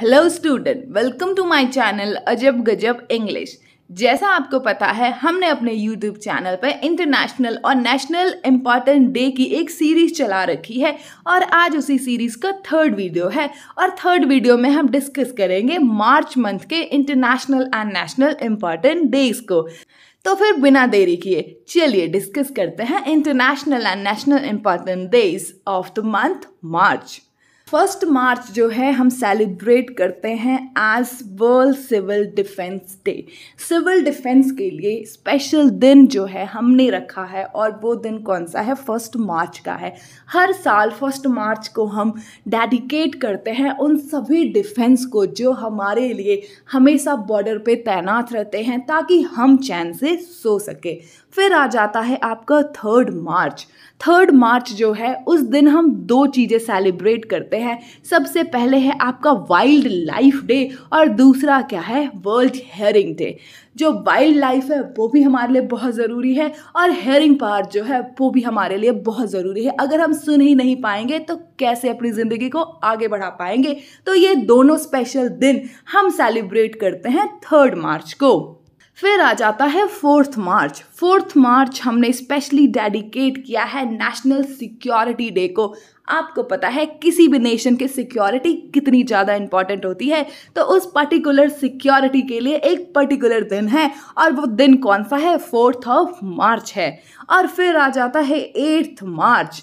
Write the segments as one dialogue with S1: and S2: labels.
S1: hello student welcome to my channel Ajab Gajab English जैसा आपको पता है हमने अपने यूट्यूब चैनल पर इंटरनेशनल और नेशनल इम्पॉर्टेंट डे की एक सीरीज चला रखी है और आज उसी सीरीज का थर्ड वीडियो है और थर्ड वीडियो में हम डिस्कस करेंगे मार्च मंथ के international and national important days को तो फिर बिना देरी किए चलिए डिस्कस करते हैं international and national important days of the month March first March जो है हम सेलिब्रेट करते हैं as world civil defence day civil defence के लिए स्पेशल दिन जो है हमने रखा है और वो दिन कौन सा है फर्स्ट मार्च का है हर साल फर्स्ट मार्च को हम डेडिकेट करते हैं उन सभी डिफेंस को जो हमारे लिए हमेशा बॉर्डर पे तैनात रहते हैं ताकि हम चैन से सो सके फिर आ जाता है आपका थर्ड मार्च थर्ड मार्च जो है उस दिन हम दो चीज़ें सेलिब्रेट करते करते हैं सबसे पहले है आपका वाइल्ड लाइफ डे और दूसरा क्या है वर्ल्ड हेयरिंग डे जो वाइल्ड लाइफ है वो भी हमारे लिए बहुत ज़रूरी है और हेयरिंग पार जो है वो भी हमारे लिए बहुत ज़रूरी है अगर हम सुन ही नहीं पाएंगे तो कैसे अपनी ज़िंदगी को आगे बढ़ा पाएंगे तो ये दोनों स्पेशल दिन हम सेलिब्रेट करते हैं थर्ड मार्च को फिर आ जाता है फोर्थ मार्च फोर्थ मार्च हमने स्पेशली डेडिकेट किया है नेशनल सिक्योरिटी डे को आपको पता है किसी भी नेशन की सिक्योरिटी कितनी ज़्यादा इंपॉर्टेंट होती है तो उस पर्टिकुलर सिक्योरिटी के लिए एक पर्टिकुलर दिन है और वो दिन कौन सा है फोर्थ ऑफ मार्च है और फिर आ जाता है eighth March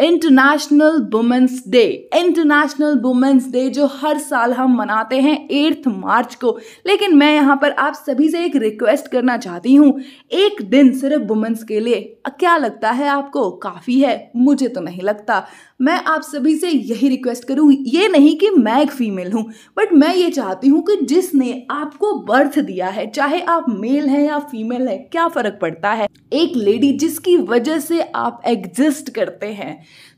S1: international women's day international women's day जो हर साल हम मनाते हैं एट्थ मार्च को लेकिन मैं यहाँ पर आप सभी से एक रिक्वेस्ट करना चाहती हूँ एक दिन सिर्फ वुमेंस के लिए क्या लगता है आपको काफ़ी है मुझे तो नहीं लगता मैं आप सभी से यही रिक्वेस्ट करूँ ये नहीं कि मैं एक फीमेल हूँ बट मैं ये चाहती हूँ कि जिसने आपको बर्थ दिया है चाहे आप मेल हैं या फीमेल हैं क्या फ़र्क पड़ता है एक लेडी जिसकी वजह से आप एग्जिस्ट करते हैं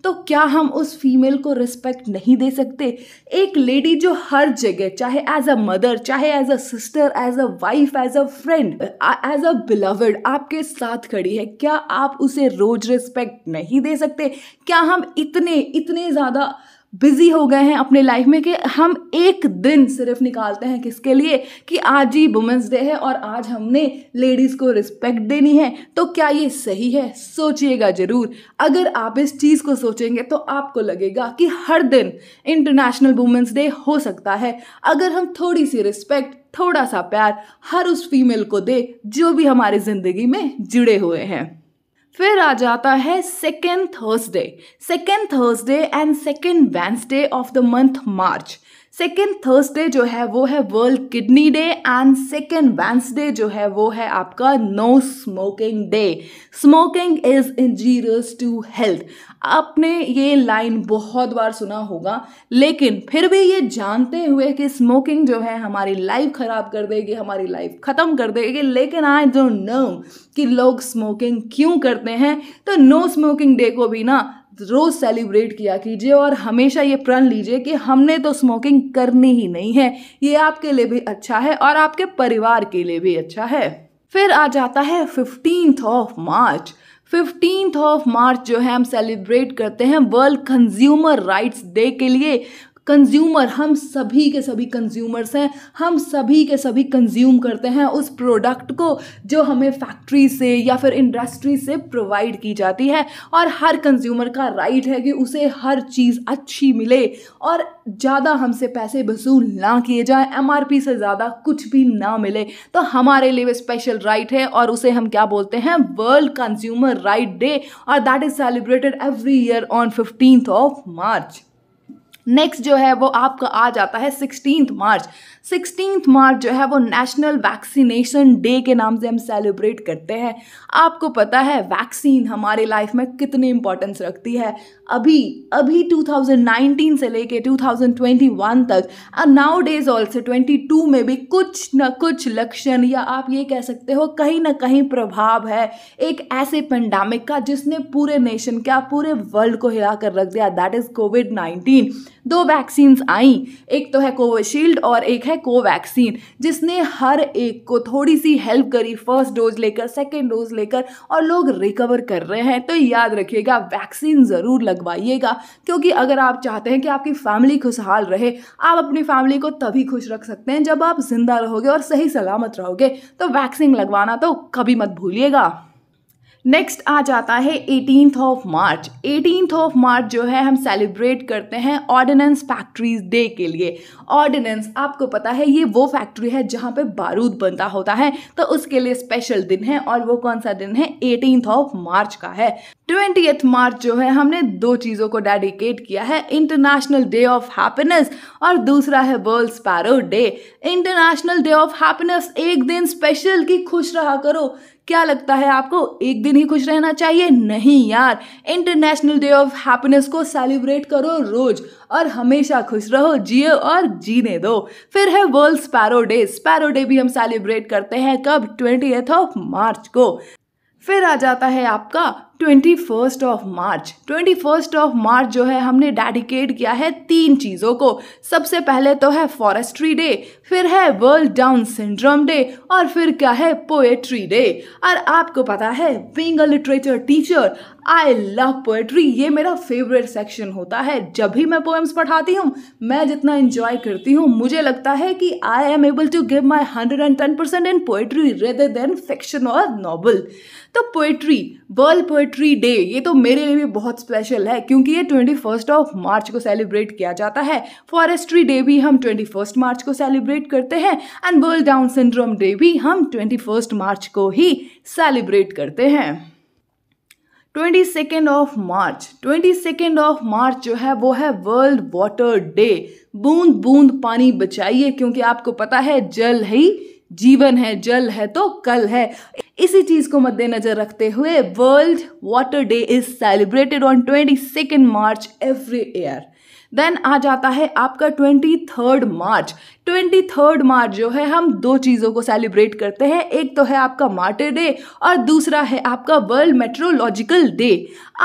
S1: तो क्या हम उस फीमेल को रिस्पेक्ट नहीं दे सकते एक लेडी जो हर जगह चाहे एज अ मदर चाहे as a sister as a wife as a friend as a beloved आपके साथ खड़ी है क्या आप उसे रोज रिस्पेक्ट नहीं दे सकते क्या हम इतने इतने इतने ज़्यादा बिजी हो गए हैं अपने लाइफ में कि हम एक दिन सिर्फ निकालते हैं किसके लिए कि आज ही वुमेंस डे है और आज हमने लेडीज़ को रिस्पेक्ट देनी है तो क्या ये सही है सोचिएगा ज़रूर अगर आप इस चीज़ को सोचेंगे तो आपको लगेगा कि हर दिन इंटरनेशनल वुमेंस डे हो सकता है अगर हम थोड़ी सी रिस्पेक्ट थोड़ा सा प्यार हर उस फीमेल को दे जो भी हमारी ज़िंदगी में जुड़े हुए हैं फिर आ जाता है second Thursday second Thursday and second Wednesday of the month March second Thursday जो है वो है world kidney day and second Wednesday जो है वो है आपका no smoking day smoking is injurious to health आपने ये लाइन बहुत बार सुना होगा लेकिन फिर भी ये जानते हुए कि स्मोकिंग जो है हमारी लाइफ ख़राब कर देगी हमारी लाइफ ख़त्म कर देगी लेकिन आई डोंट नो कि लोग स्मोकिंग क्यों करते हैं तो नो स्मोकिंग डे को भी ना रोज़ सेलिब्रेट किया कीजिए और हमेशा ये प्रण लीजिए कि हमने तो स्मोकिंग करनी ही नहीं है ये आपके लिए भी अच्छा है और आपके परिवार के लिए भी अच्छा है फिर आ जाता है fifteenth of March fifteenth of March जो है हम सेलिब्रेट करते हैं वर्ल्ड कंज्यूमर राइट्स डे के लिए कंज्यूमर हम सभी के सभी कंज्यूमर्स हैं हम सभी के सभी कंज्यूम करते हैं उस प्रोडक्ट को जो हमें फैक्ट्री से या फिर इंडस्ट्री से प्रोवाइड की जाती है और हर कंज्यूमर का राइट है कि उसे हर चीज़ अच्छी मिले और ज़्यादा हमसे पैसे वसूल ना किए जाए एम से ज़्यादा कुछ भी ना मिले तो हमारे लिए स्पेशल राइट है और उसे हम क्या बोलते हैं वर्ल्ड कंज्यूमर राइट डे और that is celebrated every year on fifteenth of March next जो है वो आपका आ जाता है सिक्सटीन मार्च सिक्सटीन मार्च जो है वो नेशनल वैक्सीनेशन डे के नाम से हम सेलिब्रेट करते हैं आपको पता है वैक्सीन हमारे लाइफ में कितनी इंपॉर्टेंस रखती है अभी अभी 2019 से लेके 2021 तक नाउ डेज ऑल्सो 22 में भी कुछ न कुछ लक्षण या आप ये कह सकते हो कहीं ना कहीं प्रभाव है एक ऐसे पेंडामिक का जिसने पूरे नेशन क्या पूरे वर्ल्ड को हिला कर रख दिया दैट इज़ कोविड नाइन्टीन दो वैक्सीन्स आई एक तो है कोविशील्ड और एक है है कोवैक्सीन जिसने हर एक को थोड़ी सी हेल्प करी फर्स्ट डोज लेकर सेकेंड डोज लेकर और लोग रिकवर कर रहे हैं तो याद रखिएगा वैक्सीन ज़रूर लगवाइएगा क्योंकि अगर आप चाहते हैं कि आपकी फैमिली खुशहाल रहे आप अपनी फैमिली को तभी खुश रख सकते हैं जब आप जिंदा रहोगे और सही सलामत रहोगे तो वैक्सीन लगवाना तो कभी मत भूलिएगा नेक्स्ट आ जाता है eighteenth of March eighteenth of March जो है हम सेलिब्रेट करते हैं ऑर्डिनेंस फैक्ट्रीज डे के लिए ऑर्डिनेंस आपको पता है ये वो फैक्ट्री है जहाँ पे बारूद बनता होता है तो उसके लिए स्पेशल दिन है और वो कौन सा दिन है एटीनथ ऑफ मार्च का है ट्वेंटी मार्च जो है हमने दो चीज़ों को डेडिकेट किया है इंटरनेशनल डे ऑफ हैप्पीनेस और दूसरा है world sparrow day international day of happiness एक दिन स्पेशल की खुश रहा करो क्या लगता है आपको एक दिन ही खुश रहना चाहिए नहीं यार इंटरनेशनल डे ऑफ हैप्पीनेस को सेलिब्रेट करो रोज और हमेशा खुश रहो जिए और जीने दो फिर है world sparrow day sparrow day भी हम सेलिब्रेट करते हैं कब ट्वेंटी ऑफ मार्च को फिर आ जाता है आपका twenty first of March twenty first of March जो है हमने डेडिकेट किया है तीन चीज़ों को सबसे पहले तो है फॉरेस्ट्री डे फिर है वर्ल्ड डाउन सिंड्रोम डे और फिर क्या है पोएट्री डे और आपको पता है being a literature teacher I love poetry ये मेरा फेवरेट सेक्शन होता है जब भी मैं पोएम्स पढ़ाती हूँ मैं जितना इन्जॉय करती हूँ मुझे लगता है कि I am able to give my hundred and ten percent in poetry rather than fiction और नॉवल तो poetry world poetry poetry day ये तो मेरे लिए भी बहुत स्पेशल है क्योंकि ये ट्वेंटी फर्स्ट ऑफ मार्च को सेलिब्रेट किया जाता है फॉरेस्ट्री डे भी हम ट्वेंटी फर्स्ट मार्च को सेलिब्रेट करते हैं and world Down syndrome day भी हम ट्वेंटी फर्स्ट मार्च को ही सेलिब्रेट करते हैं twenty second of March twenty second of March जो है वो है वर्ल्ड वाटर डे बूंद बूंद पानी बचाइए क्योंकि आपको पता है जल ही जीवन है जल है तो कल है इसी चीज को मद्देनजर रखते हुए world water day is celebrated on twenty second March every year then आ जाता है आपका twenty third March twenty third March जो है हम दो चीज़ों को सेलिब्रेट करते हैं एक तो है आपका मार्टर डे और दूसरा है आपका वर्ल्ड मेट्रोलॉजिकल डे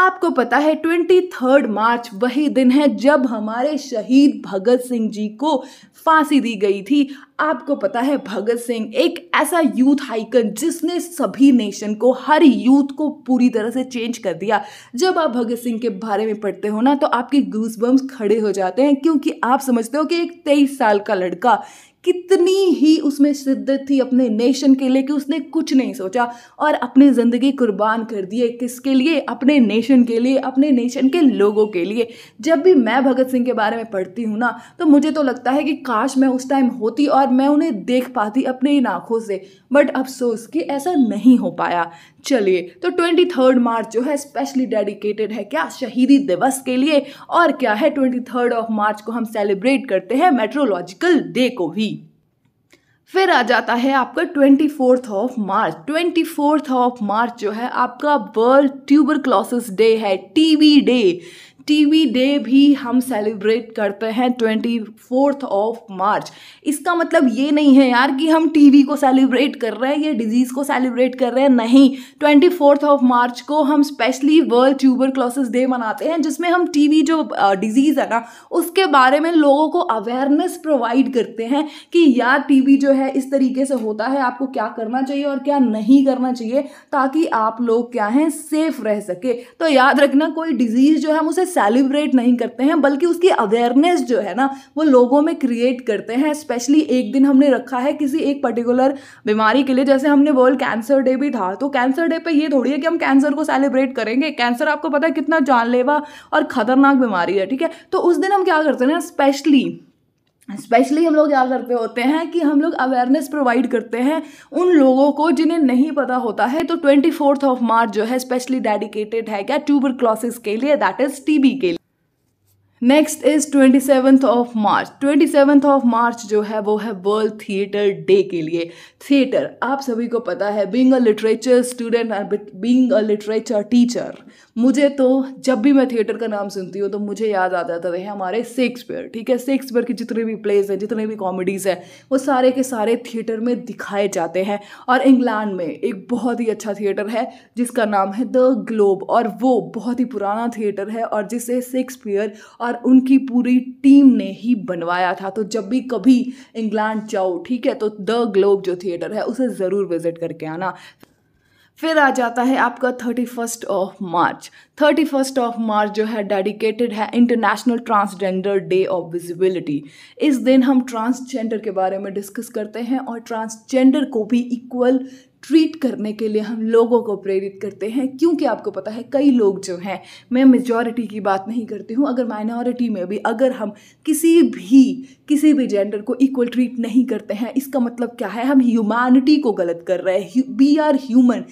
S1: आपको पता है ट्वेंटी थर्ड मार्च वही दिन है जब हमारे शहीद भगत सिंह जी को फांसी दी गई थी आपको पता है भगत सिंह एक ऐसा यूथ हाइकन जिसने सभी नेशन को हर यूथ को पूरी तरह से चेंज कर दिया जब आप भगत सिंह के बारे में पढ़ते हो ना तो आपके गूस बम्स खड़े हो जाते हैं क्योंकि आप समझते हो कि एक तेईस साल का लड़का 个 कितनी ही उसमें शिद्दत थी अपने नेशन के लिए कि उसने कुछ नहीं सोचा और अपनी ज़िंदगी कुर्बान कर दिए किसके लिए अपने नेशन के लिए अपने नेशन के लोगों के लिए जब भी मैं भगत सिंह के बारे में पढ़ती हूँ ना तो मुझे तो लगता है कि काश मैं उस टाइम होती और मैं उन्हें देख पाती अपने इन आँखों से बट अफसोस कि ऐसा नहीं हो पाया चलिए तो ट्वेंटी थर्ड मार्च जो है स्पेशली डेडिकेटेड है क्या शहीदी दिवस के लिए और क्या है ट्वेंटी थर्ड ऑफ मार्च को हम सेलिब्रेट करते हैं मेट्रोलॉजिकल डे को भी फिर आ जाता है आपका twenty fourth of March twenty fourth of March जो है आपका वर्ल्ड ट्यूबर क्लॉसिस डे है टीवी डे टीवी डे भी हम सेलिब्रेट करते हैं ट्वेंटी फोर्थ ऑफ मार्च इसका मतलब ये नहीं है यार कि हम टीवी को सेलिब्रेट कर रहे हैं या डिजीज़ को सेलिब्रेट कर रहे हैं नहीं ट्वेंटी फोर्थ ऑफ मार्च को हम specially world tuberculosis day मनाते हैं जिसमें हम टीवी जो डिजीज़ है ना उसके बारे में लोगों को अवेयरनेस प्रोवाइड करते हैं कि यार टीवी जो है इस तरीके से होता है आपको क्या करना चाहिए और क्या नहीं करना चाहिए ताकि आप लोग क्या हैं सेफ रह सके तो याद रखना कोई डिजीज़ जो है हम उसे सेलिब्रेट नहीं करते हैं बल्कि उसकी अवेयरनेस जो है ना वो लोगों में क्रिएट करते हैं स्पेशली एक दिन हमने रखा है किसी एक पर्टिकुलर बीमारी के लिए जैसे हमने वर्ल्ड कैंसर डे भी था तो कैंसर डे पे ये थोड़ी है कि हम कैंसर को सेलिब्रेट करेंगे कैंसर आपको पता है कितना जानलेवा और ख़तरनाक बीमारी है ठीक है तो उस दिन हम क्या करते हैं ना स्पेशली स्पेशली हम लोग क्या करते होते हैं कि हम लोग अवेयरनेस प्रोवाइड करते हैं उन लोगों को जिन्हें नहीं पता होता है तो ट्वेंटी फोर्थ ऑफ मार्च जो है स्पेशली डेडिकेटेड है क्या ट्यूबर क्लॉसिस के लिए दैट इज़ टीबी के लिए next is twenty seventh of March twenty seventh of March जो है वो है वर्ल्ड थिएटर डे के लिए थिएटर आप सभी को पता है being a literature student being a literature teacher मुझे तो जब भी मैं थिएटर का नाम सुनती हूँ तो मुझे याद आ जाता है हमारे शेक्सपियर ठीक है शेक्सपियर की जितने भी प्लेस हैं जितने भी कॉमेडीज़ हैं वो सारे के सारे थिएटर में दिखाए जाते हैं और इंग्लैंड में एक बहुत ही अच्छा थिएटर है जिसका नाम है द ग्लोब और वो बहुत ही पुराना थिएटर है और जिसे शेक्सपियर और उनकी पूरी टीम ने ही बनवाया था तो जब भी कभी इंग्लैंड जाओ ठीक है तो द ग्लोब जो थिएटर है उसे ज़रूर विज़िट करके आना फिर आ जाता है आपका thirty first of March thirty first of March जो है डेडिकेटेड है international transgender day of visibility इस दिन हम ट्रांसजेंडर के बारे में डिस्कस करते हैं और ट्रांसजेंडर को भी इक्वल ट्रीट करने के लिए हम लोगों को प्रेरित करते हैं क्योंकि आपको पता है कई लोग जो हैं मैं मेजॉरिटी की बात नहीं करती हूँ अगर माइनॉरिटी में भी अगर हम किसी भी किसी भी जेंडर को इक्वल ट्रीट नहीं करते हैं इसका मतलब क्या है हम ह्यूमैनिटी को गलत कर रहे हैं we are human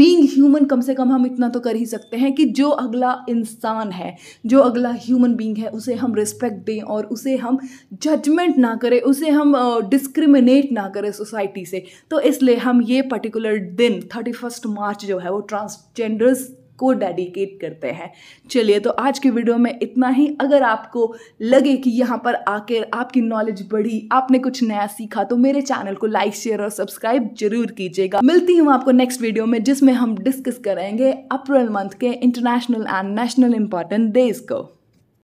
S1: being human कम से कम हम इतना तो कर ही सकते हैं कि जो अगला इंसान है जो अगला ह्यूमन बींग है उसे हम रिस्पेक्ट दें और उसे हम जजमेंट ना करें उसे हम डिस्क्रिमिनेट ना करें सोसाइटी से तो इसलिए हम ये पर्टिकुलर पर्टिकुलर दिन थर्टी फर्स्ट मार्च जो है वो ट्रांसजेंडर्स को डेडिकेट करते हैं चलिए तो आज की वीडियो में इतना ही अगर आपको लगे कि यहाँ पर आकर आपकी नॉलेज बढ़ी आपने कुछ नया सीखा तो मेरे चैनल को लाइक शेयर और सब्सक्राइब जरूर कीजिएगा मिलती हूँ आपको नेक्स्ट वीडियो में जिसमें हम डिस्कस करेंगे अप्रैल मंथ के international and national important days को